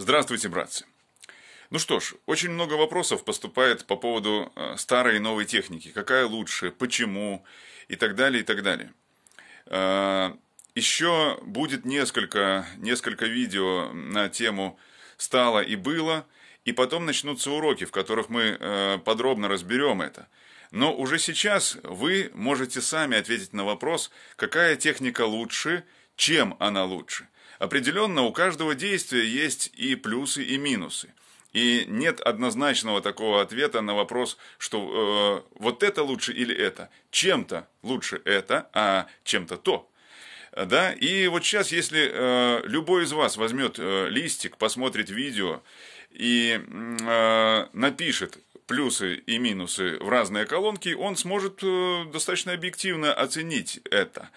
Здравствуйте, братцы. Ну что ж, очень много вопросов поступает по поводу э, старой и новой техники. Какая лучше, почему и так далее, и так далее. Э, Еще будет несколько, несколько видео на тему «Стало и было», и потом начнутся уроки, в которых мы э, подробно разберем это. Но уже сейчас вы можете сами ответить на вопрос, какая техника лучше, чем она лучше. Определенно у каждого действия есть и плюсы, и минусы. И нет однозначного такого ответа на вопрос, что э, вот это лучше или это. Чем-то лучше это, а чем-то то. Да, и вот сейчас, если э, любой из вас возьмет э, листик, посмотрит видео и э, напишет, плюсы и минусы в разные колонки, он сможет э, достаточно объективно оценить это.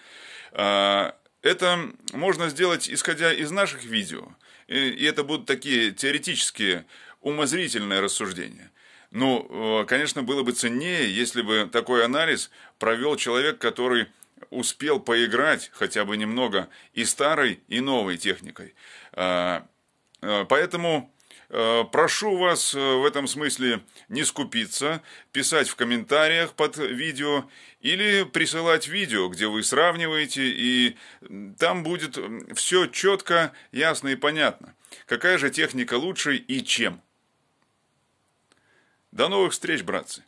А, это можно сделать, исходя из наших видео. И это будут такие теоретические, умозрительные рассуждения. Ну, конечно, было бы ценнее, если бы такой анализ провел человек, который успел поиграть хотя бы немного и старой, и новой техникой. А, э, поэтому Э, прошу вас э, в этом смысле не скупиться, писать в комментариях под видео или присылать видео, где вы сравниваете, и там будет все четко, ясно и понятно. Какая же техника лучше и чем? До новых встреч, братцы!